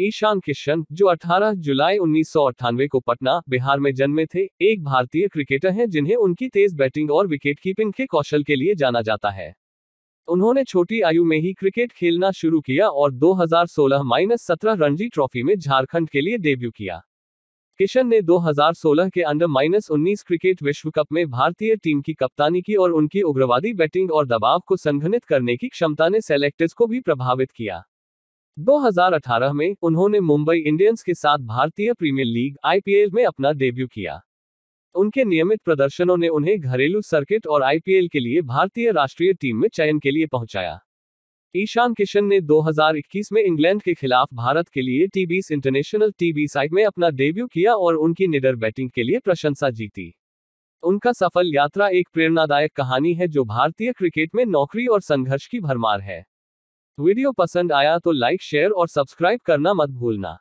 ईशान किशन जो 18 जुलाई उन्नीस को पटना बिहार में जन्मे थे एक भारतीय क्रिकेटर हैं जिन्हें उनकी तेज बैटिंग और विकेट कीपिंग के कौशल के लिए जाना जाता है उन्होंने छोटी आयु में ही क्रिकेट खेलना शुरू किया और 2016 माइनस सत्रह रणजी ट्रॉफी में झारखंड के लिए डेब्यू किया किशन ने 2016 के अंडर माइनस उन्नीस क्रिकेट विश्व कप में भारतीय टीम की कप्तानी की और उनकी उग्रवादी बैटिंग और दबाव को संघनित करने की क्षमता ने सेलेक्टर्स को भी प्रभावित किया 2018 में उन्होंने मुंबई इंडियंस के साथ भारतीय प्रीमियर लीग आईपीएल में अपना डेब्यू किया उनके नियमित प्रदर्शनों ने उन्हें घरेलू सर्किट और आईपीएल के लिए भारतीय राष्ट्रीय टीम में चयन के लिए पहुंचाया ईशान किशन ने 2021 में इंग्लैंड के खिलाफ भारत के लिए टी इंटरनेशनल टी साइट में अपना डेब्यू किया और उनकी निडर बैटिंग के लिए प्रशंसा जीती उनका सफल यात्रा एक प्रेरणादायक कहानी है जो भारतीय क्रिकेट में नौकरी और संघर्ष की भरमार है वीडियो पसंद आया तो लाइक शेयर और सब्सक्राइब करना मत भूलना